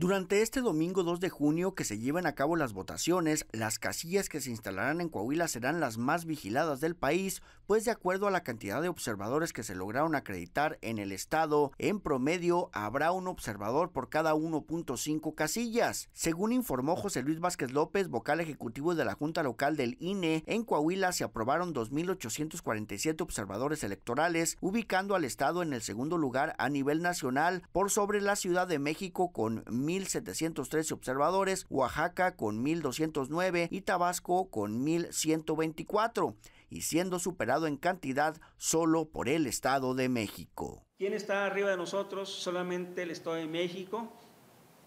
Durante este domingo 2 de junio que se lleven a cabo las votaciones, las casillas que se instalarán en Coahuila serán las más vigiladas del país, pues de acuerdo a la cantidad de observadores que se lograron acreditar en el estado, en promedio habrá un observador por cada 1.5 casillas. Según informó José Luis Vázquez López, vocal ejecutivo de la Junta Local del INE, en Coahuila se aprobaron 2.847 observadores electorales, ubicando al estado en el segundo lugar a nivel nacional por sobre la Ciudad de México con 1.713 observadores, Oaxaca con 1.209 y Tabasco con 1.124, y siendo superado en cantidad solo por el Estado de México. ¿Quién está arriba de nosotros? Solamente el Estado de México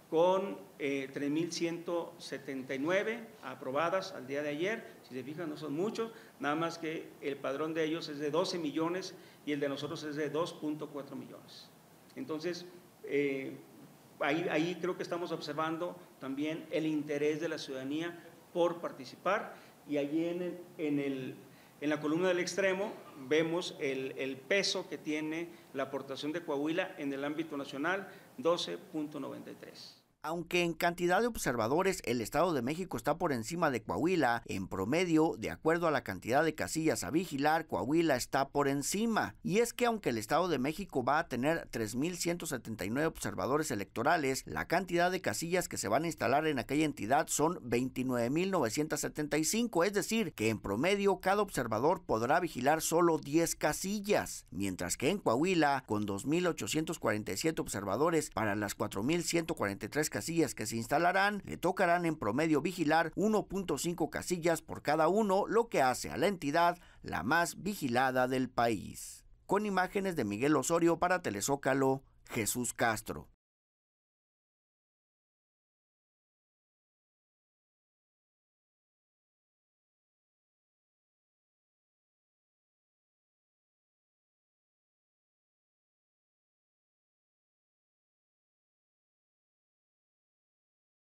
con eh, 3.179 aprobadas al día de ayer. Si se fijan, no son muchos, nada más que el padrón de ellos es de 12 millones y el de nosotros es de 2.4 millones. Entonces, eh, ahí, creo que estamos observando también el interés de la ciudadanía por participar y allí en, el, en, el, en la columna del extremo vemos el, el, peso que tiene la aportación de Coahuila en el ámbito nacional, 12.93. Aunque en cantidad de observadores el Estado de México está por encima de Coahuila, en promedio, de acuerdo a la cantidad de casillas a vigilar, Coahuila está por encima. Y es que aunque el Estado de México va a tener 3.179 observadores electorales, la cantidad de casillas que se van a instalar en aquella entidad son 29.975, es decir, que en promedio cada observador podrá vigilar solo 10 casillas, mientras que en Coahuila, con 2.847 observadores para las 4.143 casillas que se instalarán, le tocarán en promedio vigilar 1.5 casillas por cada uno, lo que hace a la entidad la más vigilada del país. Con imágenes de Miguel Osorio para Telesócalo, Jesús Castro.